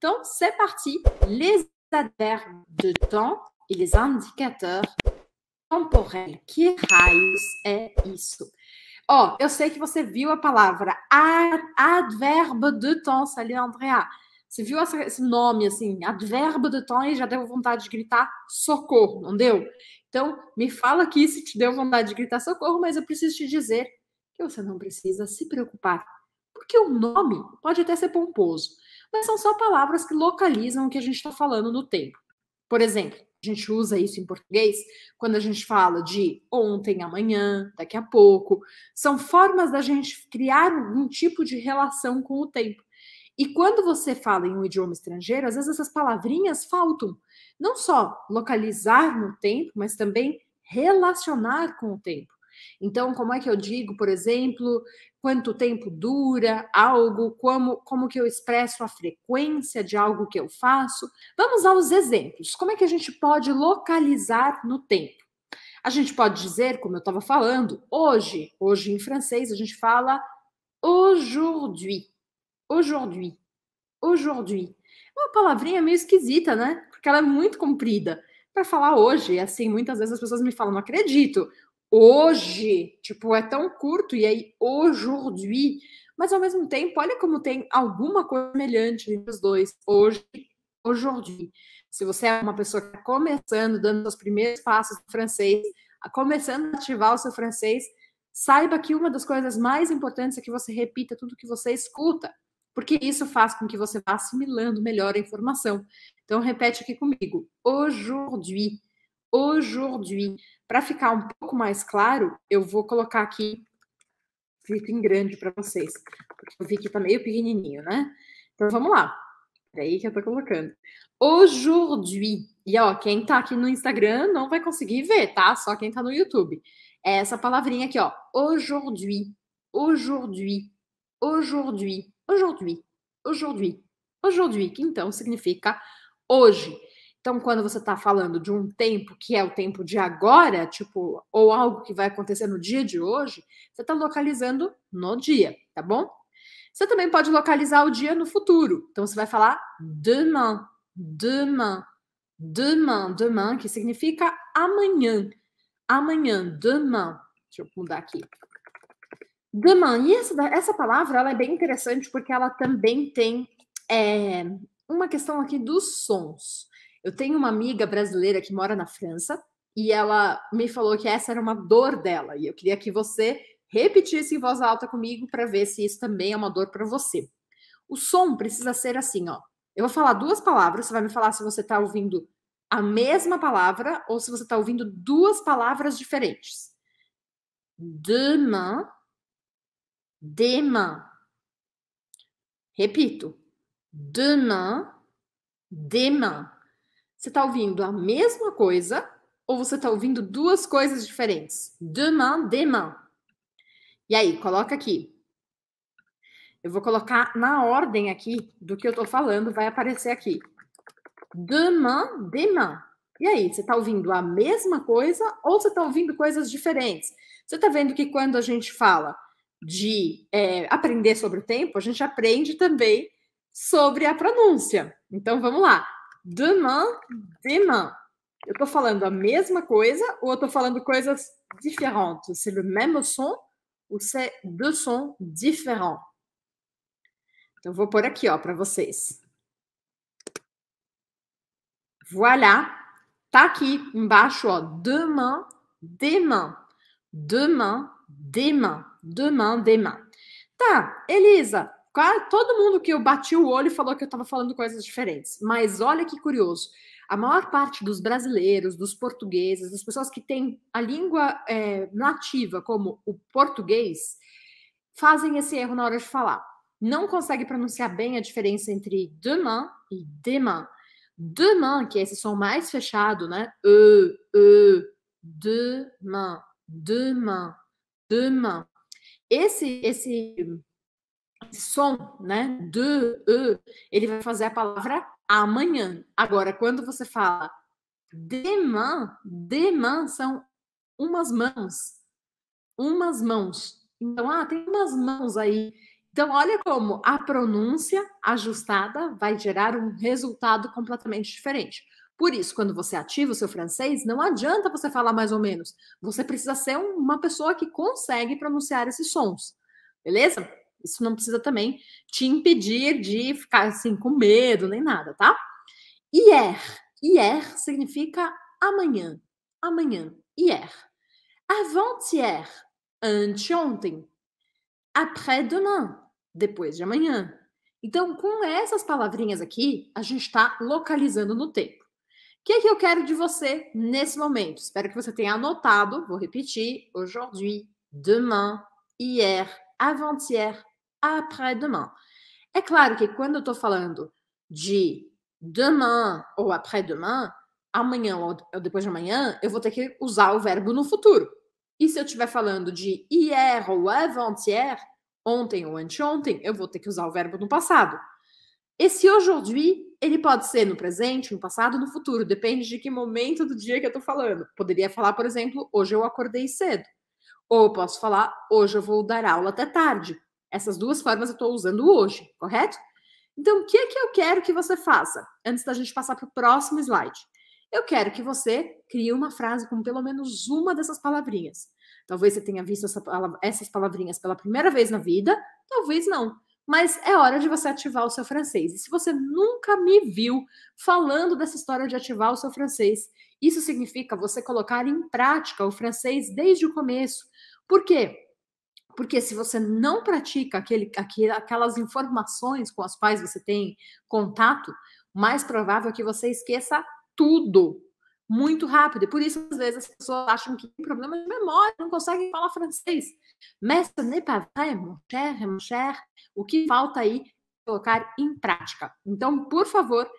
Donc, então, c'est parti. Les adverbes de temps et les indicateurs temporels. Que raios é isso? Ó, oh, eu sei que você viu a palavra adverbo de temps ali, Andrea. Você viu esse nome, assim, adverbo de temps e já deu vontade de gritar socorro, não deu? Então, me fala aqui se te deu vontade de gritar socorro, mas eu preciso te dizer que você não precisa se preocupar. Porque o nome pode até ser pomposo, mas são só palavras que localizam o que a gente está falando no tempo. Por exemplo, a gente usa isso em português quando a gente fala de ontem, amanhã, daqui a pouco. São formas da gente criar um tipo de relação com o tempo. E quando você fala em um idioma estrangeiro, às vezes essas palavrinhas faltam. Não só localizar no tempo, mas também relacionar com o tempo. Então, como é que eu digo, por exemplo, quanto tempo dura algo, como, como que eu expresso a frequência de algo que eu faço? Vamos aos exemplos. Como é que a gente pode localizar no tempo? A gente pode dizer, como eu estava falando, hoje, hoje em francês a gente fala aujourd'hui, aujourd'hui, aujourd'hui. Uma palavrinha meio esquisita, né? Porque ela é muito comprida. Para falar hoje, assim, muitas vezes as pessoas me falam, não acredito, hoje, tipo, é tão curto, e aí aujourd'hui, mas ao mesmo tempo, olha como tem alguma coisa semelhante entre os dois, hoje, aujourd'hui. Se você é uma pessoa que está começando, dando os primeiros passos no francês, começando a ativar o seu francês, saiba que uma das coisas mais importantes é que você repita tudo que você escuta, porque isso faz com que você vá assimilando melhor a informação. Então, repete aqui comigo. Aujourd'hui aujourd'hui. Para ficar um pouco mais claro, eu vou colocar aqui escrito em grande para vocês, porque eu vi que tá meio pequenininho, né? Então vamos lá. Peraí é que eu tô colocando. Aujourd'hui. E ó, quem tá aqui no Instagram não vai conseguir ver, tá? Só quem tá no YouTube. É essa palavrinha aqui, ó. Aujourd'hui. Aujourd'hui. Aujourd'hui. Aujourd'hui. Aujourd'hui. Aujourd'hui, que então significa hoje. Então, quando você está falando de um tempo que é o tempo de agora, tipo, ou algo que vai acontecer no dia de hoje, você está localizando no dia, tá bom? Você também pode localizar o dia no futuro. Então, você vai falar demain, demain, demain, demain, que significa amanhã. Amanhã, demain. Deixa eu mudar aqui. Demain. E essa, essa palavra ela é bem interessante porque ela também tem é, uma questão aqui dos sons. Eu tenho uma amiga brasileira que mora na França e ela me falou que essa era uma dor dela e eu queria que você repetisse em voz alta comigo para ver se isso também é uma dor para você. O som precisa ser assim, ó. Eu vou falar duas palavras, você vai me falar se você está ouvindo a mesma palavra ou se você está ouvindo duas palavras diferentes. Demain, demain. Repito. Demain, demain. Você está ouvindo a mesma coisa ou você está ouvindo duas coisas diferentes? Demain, demain. E aí, coloca aqui. Eu vou colocar na ordem aqui do que eu estou falando, vai aparecer aqui. Demain, demain. E aí, você está ouvindo a mesma coisa ou você está ouvindo coisas diferentes? Você está vendo que quando a gente fala de é, aprender sobre o tempo, a gente aprende também sobre a pronúncia. Então, vamos lá demain, demain. Eu estou falando a mesma coisa ou eu estou falando coisas diferentes? C'est le même som ou c'est deux sons différents? Então, vou pôr aqui, ó, para vocês. Voilà. Tá aqui embaixo, ó. Demain, demain. Demain, demain. Demain, demain. Tá, Elisa, todo mundo que eu bati o olho falou que eu estava falando coisas diferentes. Mas olha que curioso. A maior parte dos brasileiros, dos portugueses, das pessoas que têm a língua é, nativa, como o português, fazem esse erro na hora de falar. Não consegue pronunciar bem a diferença entre demain e demain. Demain, que é esse som mais fechado, né? E, e, demain, demain, demain. Esse, esse som, né? De, e, ele vai fazer a palavra amanhã. Agora, quando você fala demain, demain são umas mãos. Umas mãos. Então, ah, tem umas mãos aí. Então, olha como a pronúncia ajustada vai gerar um resultado completamente diferente. Por isso, quando você ativa o seu francês, não adianta você falar mais ou menos. Você precisa ser uma pessoa que consegue pronunciar esses sons. Beleza? Isso não precisa também te impedir de ficar assim com medo nem nada, tá? Hier. Hier significa amanhã. Amanhã. Hier. Avant-hier. Anteontem. Après-demain. Depois de amanhã. Então, com essas palavrinhas aqui, a gente está localizando no tempo. O que é que eu quero de você nesse momento? Espero que você tenha anotado. Vou repetir. Aujourd'hui, demain, hier, avant-hier, après-demain. É claro que quando eu estou falando de demain ou après-demain, amanhã ou depois de amanhã, eu vou ter que usar o verbo no futuro. E se eu estiver falando de hier ou avant-hier, ontem ou anteontem, eu vou ter que usar o verbo no passado. Esse aujourd'hui, ele pode ser no presente, no passado, no futuro, depende de que momento do dia que eu estou falando. Poderia falar, por exemplo, hoje eu acordei cedo. Ou posso falar, hoje eu vou dar aula até tarde. Essas duas formas eu estou usando hoje, correto? Então, o que é que eu quero que você faça? Antes da gente passar para o próximo slide. Eu quero que você crie uma frase com pelo menos uma dessas palavrinhas. Talvez você tenha visto essa, essas palavrinhas pela primeira vez na vida, talvez não. Mas é hora de você ativar o seu francês. E se você nunca me viu falando dessa história de ativar o seu francês, isso significa você colocar em prática o francês desde o começo. Por quê? Porque se você não pratica aquele, aquele, aquelas informações com as quais você tem contato, mais provável é que você esqueça tudo muito rápido. E por isso, às vezes, as pessoas acham que tem problema de memória, não conseguem falar francês. mestre ce n'est pas vrai, mon cher, mon cher. O que falta aí colocar em prática. Então, por favor,